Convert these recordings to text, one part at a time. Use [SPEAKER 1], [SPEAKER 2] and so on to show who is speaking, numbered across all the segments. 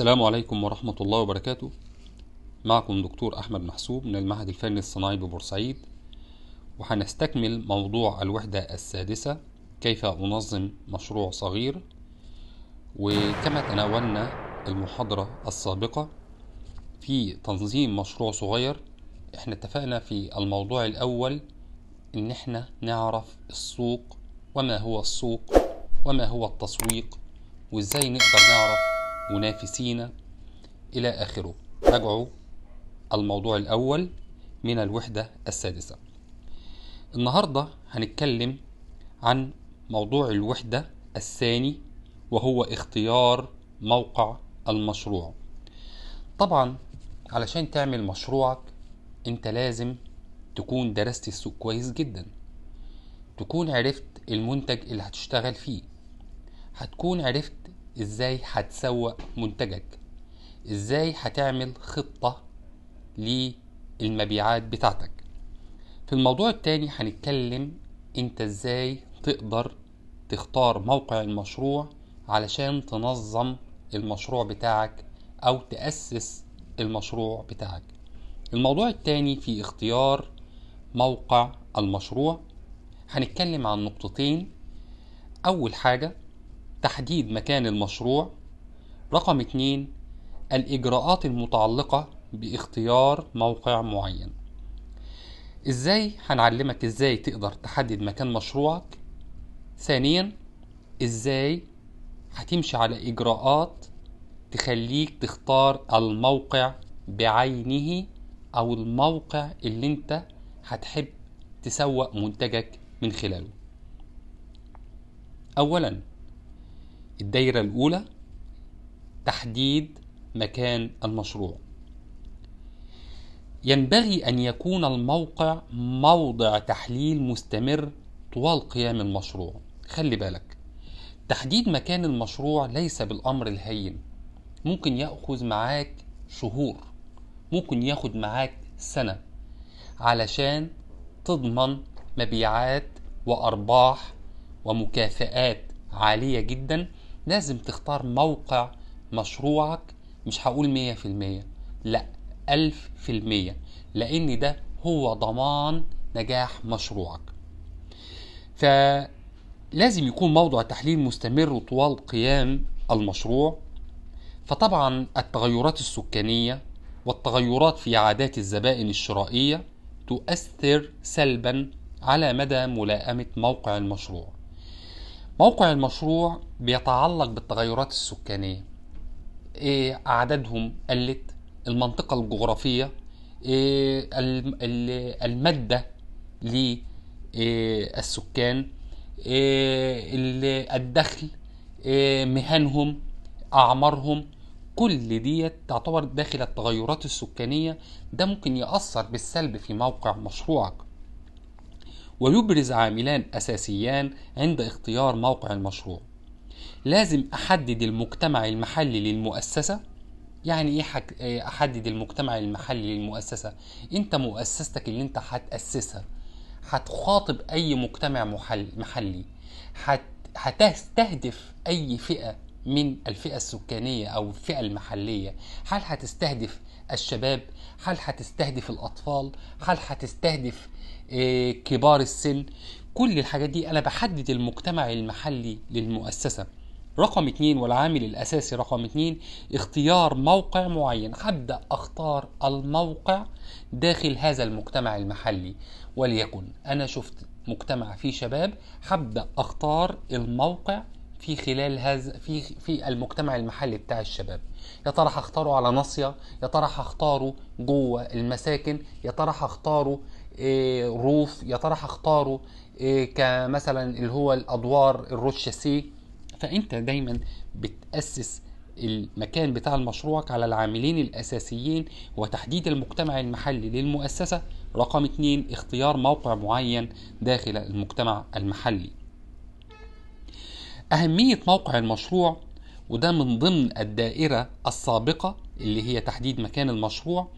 [SPEAKER 1] السلام عليكم ورحمة الله وبركاته معكم دكتور أحمد محسوب من المعهد الفني الصناعي ببورسعيد وهنستكمل موضوع الوحدة السادسة كيف أنظم مشروع صغير وكما تناولنا المحاضرة السابقة في تنظيم مشروع صغير احنا اتفقنا في الموضوع الأول إن احنا نعرف السوق وما هو السوق وما هو التسويق وازاي نقدر نعرف منافسين إلى آخره راجعوا الموضوع الأول من الوحدة السادسة النهاردة هنتكلم عن موضوع الوحدة الثاني وهو اختيار موقع المشروع طبعا علشان تعمل مشروعك انت لازم تكون درست السوق كويس جدا تكون عرفت المنتج اللي هتشتغل فيه هتكون عرفت ازاي هتسوق منتجك ازاي هتعمل خطة للمبيعات بتاعتك في الموضوع التاني هنتكلم انت ازاي تقدر تختار موقع المشروع علشان تنظم المشروع بتاعك او تأسس المشروع بتاعك الموضوع التاني في اختيار موقع المشروع هنتكلم عن نقطتين اول حاجة تحديد مكان المشروع رقم اتنين الإجراءات المتعلقة باختيار موقع معين ازاي هنعلمك ازاي تقدر تحدد مكان مشروعك ثانيا ازاي هتمشي على اجراءات تخليك تختار الموقع بعينه او الموقع اللي انت هتحب تسوق منتجك من خلاله اولا الدايرة الأولى تحديد مكان المشروع ينبغي أن يكون الموقع موضع تحليل مستمر طوال قيام المشروع خلي بالك تحديد مكان المشروع ليس بالأمر الهين ممكن يأخذ معاك شهور ممكن ياخد معاك سنة علشان تضمن مبيعات وأرباح ومكافآت عالية جدا لازم تختار موقع مشروعك مش هقول مية في المية لأ ألف في المية لأن ده هو ضمان نجاح مشروعك فلازم يكون موضوع تحليل مستمر طوال قيام المشروع فطبعا التغيرات السكانية والتغيرات في عادات الزبائن الشرائية تؤثر سلبا على مدى ملائمة موقع المشروع موقع المشروع بيتعلق بالتغيرات السكانية إيه أعدادهم قلت المنطقة الجغرافية إيه المادة للسكان إيه الدخل إيه مهنهم أعمارهم كل ديت تعتبر داخل التغيرات السكانية ده ممكن يأثر بالسلب في موقع مشروعك ويبرز عاملان أساسيان عند اختيار موقع المشروع لازم أحدد المجتمع المحلي للمؤسسة يعني إيه حك... إيه، أحدد المجتمع المحلي للمؤسسة أنت مؤسستك اللي أنت هتأسسها هتخاطب أي مجتمع محل... محلي هت... هتستهدف أي فئة من الفئة السكانية أو الفئة المحلية هل هتستهدف الشباب هل هتستهدف الأطفال هل هتستهدف إيه، كبار السن كل الحاجات دي أنا بحدد المجتمع المحلي للمؤسسة رقم اتنين والعامل الأساسي رقم اتنين اختيار موقع معين هبدأ أختار الموقع داخل هذا المجتمع المحلي وليكن أنا شفت مجتمع فيه شباب هبدأ أختار الموقع في خلال هذا في في المجتمع المحلي بتاع الشباب يا ترى هختاره على ناصيه يا ترى هختاره جوه المساكن يا ترى هختاره إيه، روف يا ترى هختاره إيه، كمثلا اللي هو الادوار الروشاسي فانت دايما بتاسس المكان بتاع مشروعك على العاملين الأساسيين وتحديد المجتمع المحلي للمؤسسة رقم اتنين اختيار موقع معين داخل المجتمع المحلي أهمية موقع المشروع وده من ضمن الدائرة السابقة اللي هي تحديد مكان المشروع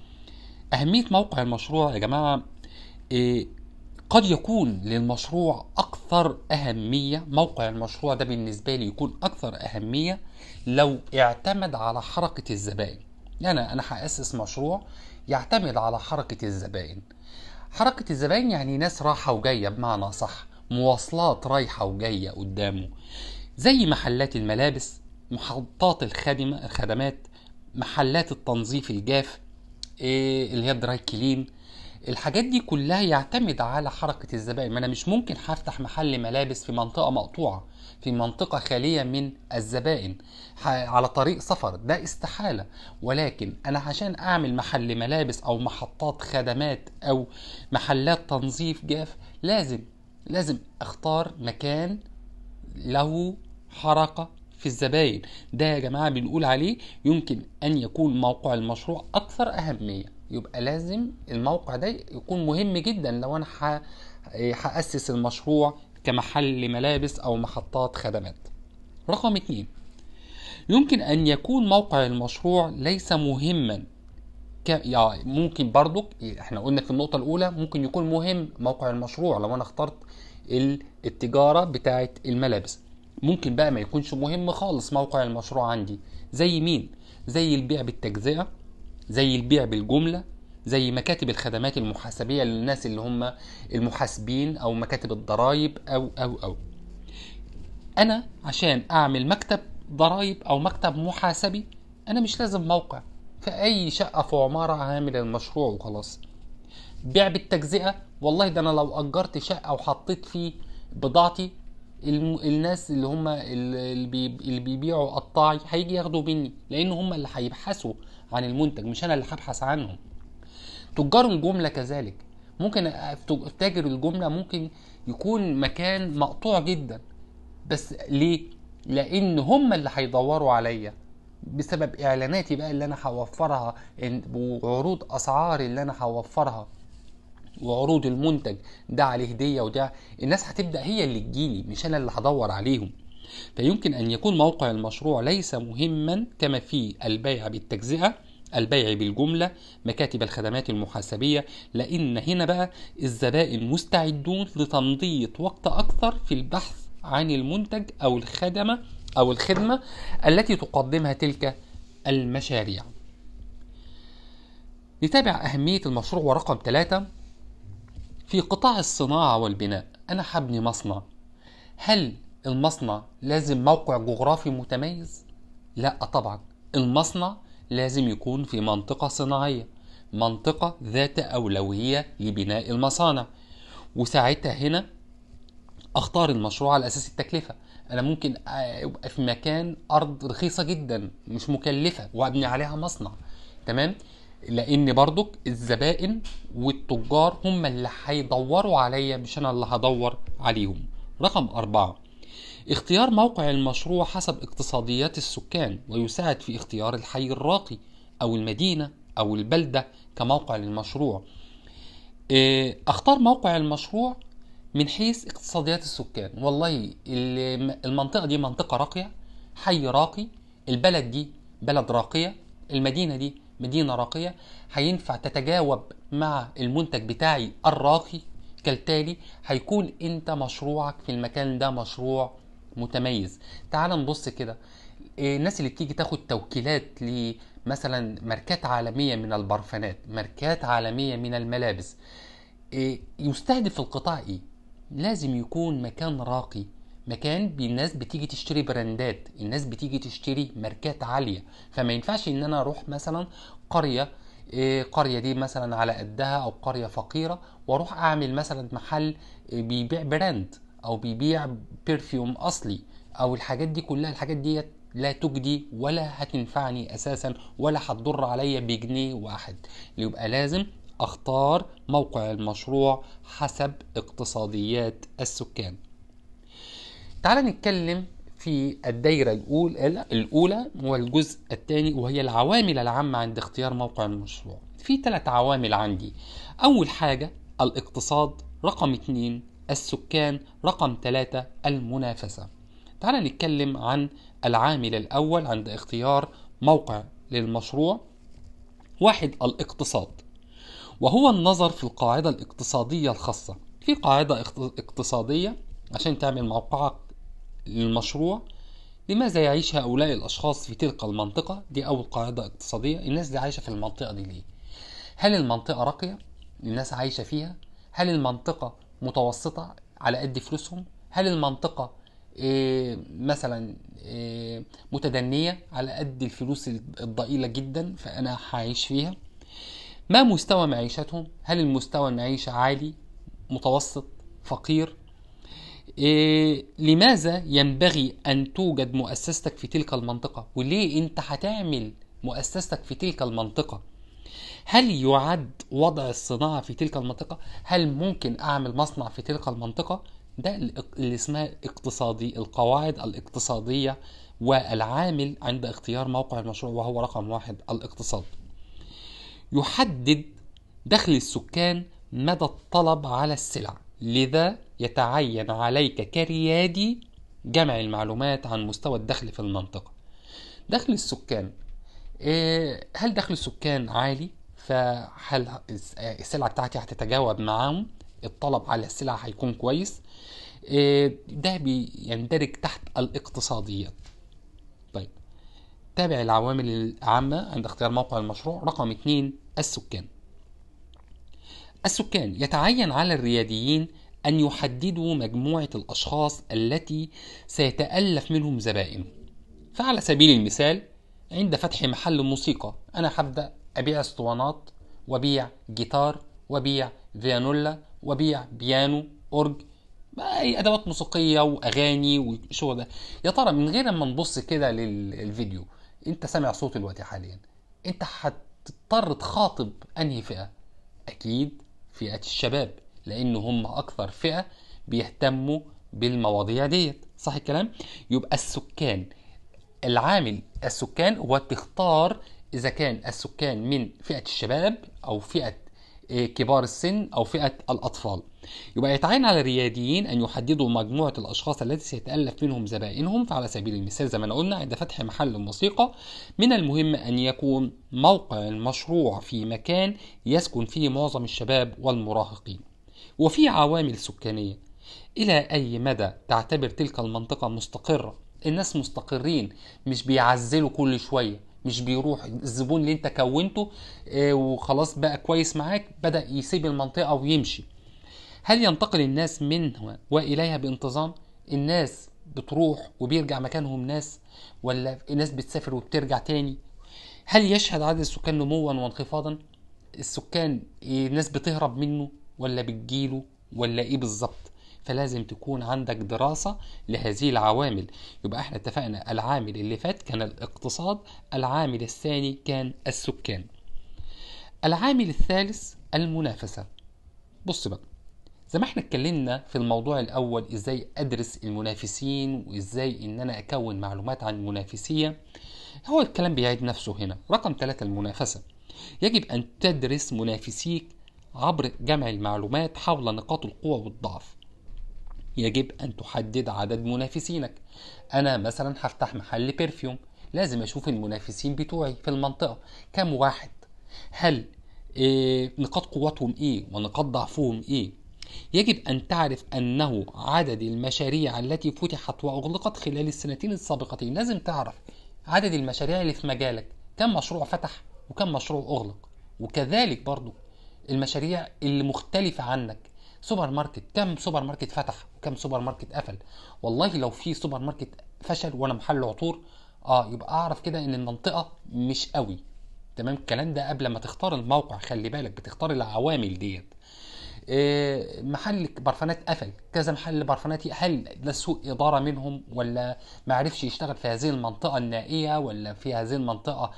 [SPEAKER 1] أهمية موقع المشروع يا جماعة إيه، قد يكون للمشروع أكثر أهمية موقع المشروع ده بالنسبة لي يكون أكثر أهمية لو اعتمد على حركة الزبائن يعني أنا هأسس مشروع يعتمد على حركة الزبائن حركة الزبائن يعني ناس راحة وجاية بمعنى صح مواصلات رايحة وجاية قدامه زي محلات الملابس محطات الخدمة الخدمات محلات التنظيف الجاف إيه اللي هي الدراي كلين الحاجات دي كلها يعتمد على حركة الزبائن ما أنا مش ممكن هفتح محل ملابس في منطقة مقطوعة في منطقة خالية من الزبائن على طريق سفر ده استحالة ولكن أنا عشان أعمل محل ملابس أو محطات خدمات أو محلات تنظيف جاف لازم لازم أختار مكان له حركة في الزبائن ده يا جماعة بنقول عليه يمكن أن يكون موقع المشروع أكثر أهمية يبقى لازم الموقع ده يكون مهم جدا لو انا إيه، هاسس المشروع كمحل ملابس او محطات خدمات رقم اتنين يمكن ان يكون موقع المشروع ليس مهما ك... يعني ممكن برضو احنا قلنا في النقطة الأولى ممكن يكون مهم موقع المشروع لو أنا اخترت التجارة بتاعة الملابس ممكن بقى ما يكونش مهم خالص موقع المشروع عندي زي مين زي البيع بالتجزئة زي البيع بالجمله زي مكاتب الخدمات المحاسبيه للناس اللي هم المحاسبين او مكاتب الضرايب او او او انا عشان اعمل مكتب ضرايب او مكتب محاسبي انا مش لازم موقع في اي شقه في عماره هعمل المشروع وخلاص بيع بالتجزئه والله ده انا لو اجرت شقه وحطيت فيه بضاعتي الم... الناس اللي هم اللي, بي... اللي بيبيعوا قطاعي هيجي ياخدوا مني لان هم اللي هيبحثوا عن المنتج مش انا اللي هبحث عنه تجار الجمله كذلك ممكن تاجر الجمله ممكن يكون مكان مقطوع جدا بس ليه لان هم اللي هيدوروا عليا بسبب اعلاناتي بقى اللي انا هوفرها وعروض اسعاري اللي انا هوفرها وعروض المنتج ده عليه هديه وده الناس هتبدا هي اللي تجيلي مش انا اللي هدور عليهم فيمكن أن يكون موقع المشروع ليس مهما كما في البيع بالتجزئة البيع بالجملة مكاتب الخدمات المحاسبية لأن هنا بقى الزبائن مستعدون لتمضية وقت أكثر في البحث عن المنتج أو الخدمة أو الخدمة التي تقدمها تلك المشاريع نتابع أهمية المشروع ورقم ثلاثة في قطاع الصناعة والبناء أنا حبني مصنع هل المصنع لازم موقع جغرافي متميز لا طبعا المصنع لازم يكون في منطقة صناعية منطقة ذات أولوية لبناء المصانع وساعتها هنا أختار المشروع على أساس التكلفة أنا ممكن أبقى في مكان أرض رخيصة جدا مش مكلفة وأبني عليها مصنع تمام لأن برضك الزبائن والتجار هم اللي هيدوروا عليا مش أنا اللي هدور عليهم رقم أربعة اختيار موقع المشروع حسب اقتصاديات السكان ويساعد في اختيار الحي الراقي أو المدينة أو البلدة كموقع للمشروع آه، أختار موقع المشروع من حيث اقتصاديات السكان والله المنطقة دي منطقة راقية حي راقي البلد دي بلد راقية المدينة دي مدينة راقية هينفع تتجاوب مع المنتج بتاعي الراقي كالتالي هيكون انت مشروعك في المكان ده مشروع متميز تعال نبص كده إيه، الناس اللي بتيجي تاخد توكيلات لمثلا ماركات عالمية من البرفانات ماركات عالمية من الملابس إيه، يستهدف القطاع ايه لازم يكون مكان راقي مكان الناس بتيجي تشتري براندات الناس بتيجي تشتري ماركات عالية فما ينفعش ان انا اروح مثلا قرية إيه، قرية دي مثلا على قدها او قرية فقيرة واروح اعمل مثلا محل بيبيع براند او بيبيع بيرفيوم اصلي او الحاجات دي كلها الحاجات ديت لا تجدي ولا هتنفعني اساسا ولا هتضر عليا بجنيه واحد يبقى لازم اختار موقع المشروع حسب اقتصاديات السكان تعال نتكلم في الدايرة الأولى الأولى والجزء الثاني وهي العوامل العامة عند اختيار موقع المشروع. في ثلاث عوامل عندي. أول حاجة الاقتصاد، رقم اثنين السكان رقم ثلاثة المنافسة تعال نتكلم عن العامل الأول عند اختيار موقع للمشروع واحد الاقتصاد وهو النظر في القاعدة الاقتصادية الخاصة في قاعدة اقتصادية عشان تعمل موقعك للمشروع لماذا يعيش هؤلاء الأشخاص في تلك المنطقة دي أول قاعدة اقتصادية الناس دي عايشة في المنطقة دي ليه هل المنطقة راقية الناس عايشة فيها هل المنطقة متوسطة على قد فلوسهم هل المنطقة آه، مثلا آه، متدنية على قد الفلوس الضئيلة جدا فأنا هعيش فيها ما مستوى معيشتهم هل المستوى المعيشة عالي متوسط فقير إيه لماذا ينبغي أن توجد مؤسستك في تلك المنطقة وليه أنت هتعمل مؤسستك في تلك المنطقة هل يعد وضع الصناعة في تلك المنطقة؟ هل ممكن أعمل مصنع في تلك المنطقة؟ ده اللي اسمها اقتصادي القواعد الاقتصادية والعامل عند اختيار موقع المشروع وهو رقم واحد الاقتصاد يحدد دخل السكان مدى الطلب على السلع لذا يتعين عليك كريادي جمع المعلومات عن مستوى الدخل في المنطقة دخل السكان آه، هل دخل السكان عالي فهل السلعه بتاعتي هتتجاوب معاهم الطلب على السلع هيكون كويس إيه، ده بيندرج تحت الاقتصاديات طيب تابع العوامل العامة عند اختيار موقع المشروع رقم اثنين السكان السكان يتعين على الرياديين أن يحددوا مجموعة الأشخاص التي سيتألف منهم زبائن فعلى سبيل المثال عند فتح محل موسيقى أنا هبدأ أبيع اسطوانات وبيع جيتار وبيع فيانولا وبيع بيانو أورج أي أدوات موسيقية وأغاني وشو ده يا ترى من غير ما نبص كده للفيديو أنت سامع صوت دلوقتي حاليا أنت هتضطر تخاطب أنهي فئة أكيد فئة الشباب لأن هم أكثر فئة بيهتموا بالمواضيع ديت صح الكلام يبقى السكان العامل السكان هو تختار إذا كان السكان من فئة الشباب أو فئة آه، كبار السن أو فئة الأطفال يبقى يتعين على الرياديين أن يحددوا مجموعة الأشخاص التي سيتألف منهم زبائنهم فعلى سبيل المثال زي ما قلنا عند فتح محل الموسيقى من المهم أن يكون موقع المشروع في مكان يسكن فيه معظم الشباب والمراهقين وفي عوامل سكانية إلى أي مدى تعتبر تلك المنطقة مستقرة الناس مستقرين مش بيعزلوا كل شوية مش بيروح الزبون اللي انت كونته آه، وخلاص بقى كويس معاك بدا يسيب المنطقه ويمشي هل ينتقل الناس منها واليها بانتظام الناس بتروح وبيرجع مكانهم ناس ولا الناس بتسافر وبترجع تاني هل يشهد عدد السكان نموا وانخفاضا السكان الناس بتهرب منه ولا بتجيله ولا ايه بالظبط فلازم تكون عندك دراسة لهذه العوامل يبقى احنا اتفقنا العامل اللي فات كان الاقتصاد العامل الثاني كان السكان العامل الثالث المنافسة بص بقى زي ما احنا اتكلمنا في الموضوع الاول ازاي ادرس المنافسين وازاي ان انا اكون معلومات عن المنافسية هو الكلام بيعيد نفسه هنا رقم ثلاثة المنافسة يجب ان تدرس منافسيك عبر جمع المعلومات حول نقاط القوة والضعف يجب أن تحدد عدد منافسينك أنا مثلا هفتح محل برفيوم لازم أشوف المنافسين بتوعي في المنطقة كم واحد هل إيه نقاط قوتهم إيه ونقاط ضعفهم إيه يجب أن تعرف أنه عدد المشاريع التي فتحت وأغلقت خلال السنتين السابقتين لازم تعرف عدد المشاريع اللي في مجالك كم مشروع فتح وكم مشروع أغلق وكذلك برضو المشاريع اللي مختلفة عنك سوبر ماركت كم سوبر ماركت فتح وكم سوبر ماركت قفل والله لو في سوبر ماركت فشل وانا محل عطور اه يبقى اعرف كده ان المنطقه مش قوي تمام الكلام ده قبل ما تختار الموقع خلي بالك بتختار العوامل ديت آه، محل برفانات قفل كذا محل برفاناتي هل ده سوء اداره منهم ولا ما عرفش يشتغل في هذه المنطقه النائيه ولا في هذه المنطقه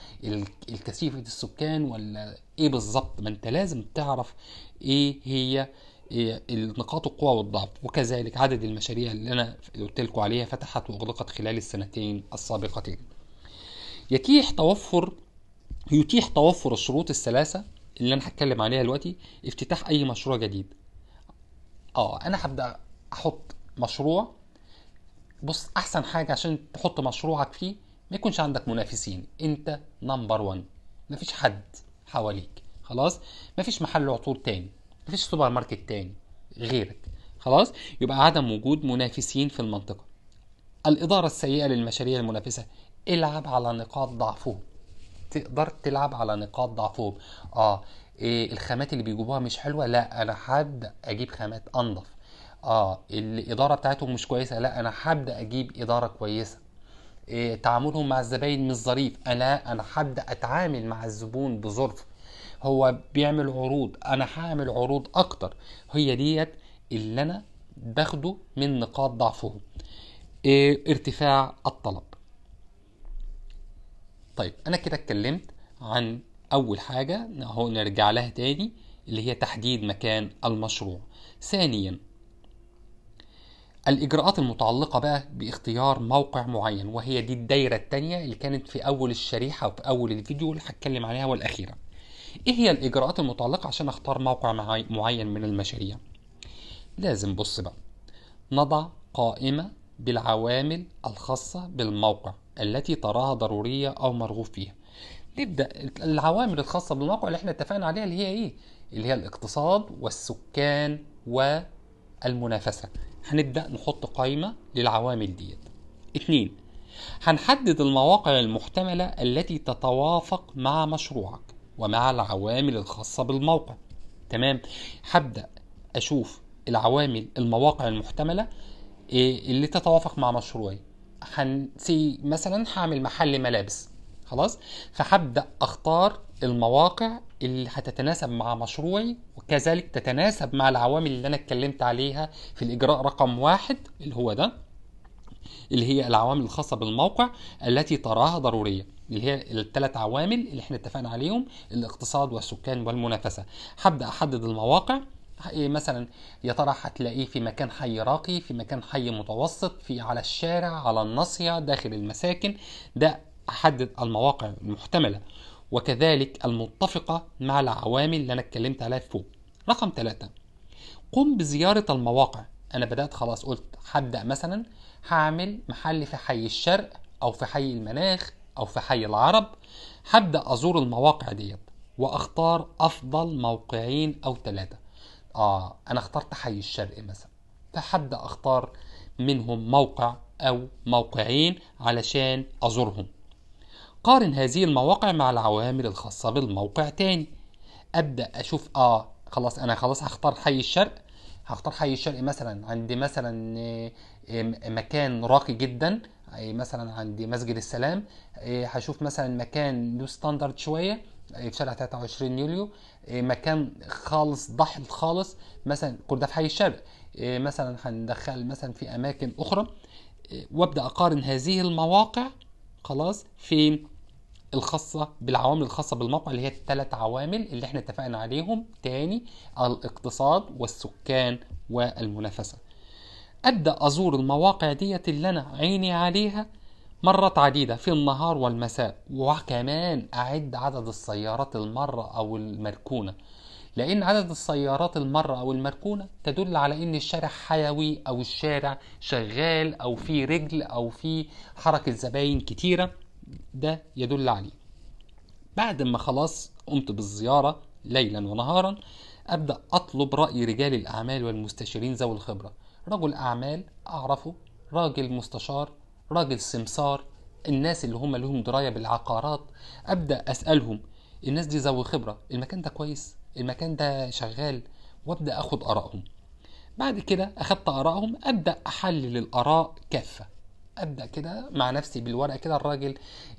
[SPEAKER 1] الكثيفه السكان ولا ايه بالظبط ما انت لازم تعرف ايه هي إيه، نقاط القوة والضعف وكذلك عدد المشاريع اللي أنا قلت لكم عليها فتحت وأغلقت خلال السنتين السابقتين يتيح توفر يتيح توفر الشروط الثلاثة اللي أنا هتكلم عليها دلوقتي افتتاح أي مشروع جديد اه أنا هبدأ أحط مشروع بص أحسن حاجة عشان تحط مشروعك فيه ما يكونش عندك منافسين أنت نمبر 1 مفيش حد حواليك خلاص مفيش محل عطور تاني مفيش سوبر ماركت تاني غيرك خلاص يبقى عدم وجود منافسين في المنطقة الإدارة السيئة للمشاريع المنافسة العب على نقاط ضعفهم تقدر تلعب على نقاط ضعفهم اه إيه الخامات اللي بيجيبوها مش حلوة لا انا حد اجيب خامات انضف اه الادارة بتاعتهم مش كويسة لا انا حد اجيب ادارة كويسة إيه تعاملهم مع الزباين مش ظريف انا انا حد اتعامل مع الزبون بظرف هو بيعمل عروض انا هعمل عروض اكتر هي ديت اللي انا باخده من نقاط ضعفهم إيه ارتفاع الطلب طيب انا كده اتكلمت عن اول حاجة اهو نرجع لها تاني اللي هي تحديد مكان المشروع ثانيا الإجراءات المتعلقة بقى باختيار موقع معين وهي دي الدايرة التانية اللي كانت في أول الشريحة وفي أول الفيديو اللي هتكلم عليها والأخيرة ايه هي الاجراءات المتعلقه عشان اختار موقع معين من المشاريع لازم بص بقى نضع قائمه بالعوامل الخاصه بالموقع التي تراها ضروريه او مرغوب فيها نبدا العوامل الخاصه بالموقع اللي احنا اتفقنا عليها اللي هي ايه اللي هي الاقتصاد والسكان والمنافسه هنبدا نحط قائمه للعوامل ديت اتنين هنحدد المواقع المحتملة التي تتوافق مع مشروعك ومع العوامل الخاصة بالموقع تمام هبدأ أشوف العوامل المواقع المحتملة إيه اللي تتوافق مع مشروعي هنسي مثلا هعمل محل ملابس خلاص فهبدأ أختار المواقع اللي هتتناسب مع مشروعي وكذلك تتناسب مع العوامل اللي أنا اتكلمت عليها في الإجراء رقم واحد اللي هو ده اللي هي العوامل الخاصة بالموقع التي تراها ضرورية اللي هي الثلاث عوامل اللي احنا اتفقنا عليهم الاقتصاد والسكان والمنافسة هبدأ أحدد المواقع إيه، مثلا يا ترى هتلاقيه في مكان حي راقي في مكان حي متوسط في على الشارع على الناصية داخل المساكن ده أحدد المواقع المحتملة وكذلك المتفقة مع العوامل اللي أنا اتكلمت عليها فوق رقم ثلاثة قم بزيارة المواقع انا بدات خلاص قلت هبدا مثلا هعمل محل في حي الشرق او في حي المناخ او في حي العرب هبدا ازور المواقع ديت واختار افضل موقعين او ثلاثه اه انا اخترت حي الشرق مثلا فهبدا اختار منهم موقع او موقعين علشان ازورهم قارن هذه المواقع مع العوامل الخاصه بالموقع تاني ابدا اشوف اه خلاص انا خلاص هختار حي الشرق هختار حي الشرق مثلا عند مثلا آه، مكان راقي جدا آه، مثلا عند مسجد السلام آه، هشوف مثلا مكان له ستاندرد شويه في شارع 23 يوليو مكان خالص ضحل خالص مثلا كل ده في حي الشرق مثلا هندخل مثلا في اماكن اخرى وابدا اقارن هذه المواقع خلاص في الخاصة بالعوامل الخاصة بالموقع اللي هي الثلاث عوامل اللي احنا اتفقنا عليهم تاني الاقتصاد والسكان والمنافسة أبدأ أزور المواقع ديت اللي أنا عيني عليها مرات عديدة في النهار والمساء وكمان أعد عدد السيارات المرة أو المركونة لأن عدد السيارات المرة أو المركونة تدل على إن الشارع حيوي أو الشارع شغال أو في رجل أو في حركة زباين كتيرة ده يدل عليه بعد ما خلاص قمت بالزيارة ليلا ونهارا أبدأ أطلب رأي رجال الأعمال والمستشارين ذوي الخبرة رجل أعمال أعرفه راجل مستشار راجل سمسار الناس اللي هم لهم دراية بالعقارات أبدأ أسألهم الناس دي ذوي خبرة المكان ده كويس المكان ده شغال وأبدأ أخد آرائهم بعد كده أخدت آرائهم أبدأ أحلل الآراء كافة ابدا كده مع نفسي بالورقه كده الراجل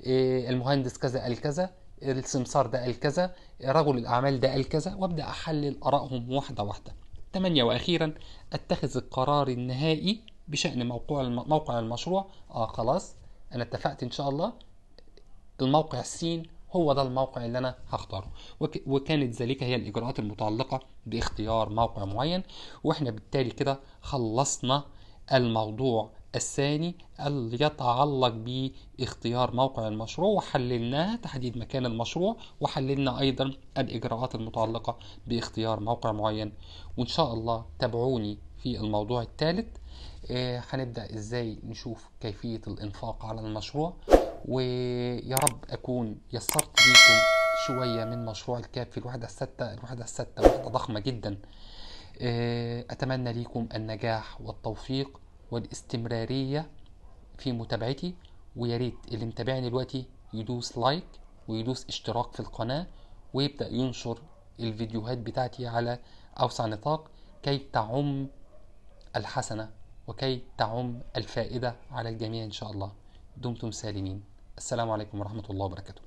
[SPEAKER 1] إيه، المهندس كذا قال كذا السمسار ده قال كذا رجل الاعمال ده قال كذا وابدا احلل ارائهم واحده واحده ثمانية واخيرا اتخذ القرار النهائي بشان موقع موقع المشروع اه خلاص انا اتفقت ان شاء الله الموقع السين هو ده الموقع اللي انا هختاره وكانت ذلك هي الاجراءات المتعلقه باختيار موقع معين واحنا بالتالي كده خلصنا الموضوع الثاني اللي يتعلق باختيار موقع المشروع وحللناها تحديد مكان المشروع وحللنا أيضا الإجراءات المتعلقة باختيار موقع معين وإن شاء الله تابعوني في الموضوع الثالث آه، هنبدأ آه إزاي نشوف كيفية الإنفاق على المشروع ويا رب أكون يسرت ليكم شوية من مشروع الكاب في الوحدة الستة الوحدة الستة وحدة ضخمة جدا آه أتمنى ليكم النجاح والتوفيق والاستمرارية في متابعتي ويا ريت اللي متابعني دلوقتي يدوس لايك ويدوس اشتراك في القناة ويبدأ ينشر الفيديوهات بتاعتي على أوسع نطاق كي تعم الحسنة وكي تعم الفائدة على الجميع إن شاء الله دمتم سالمين السلام عليكم ورحمة الله وبركاته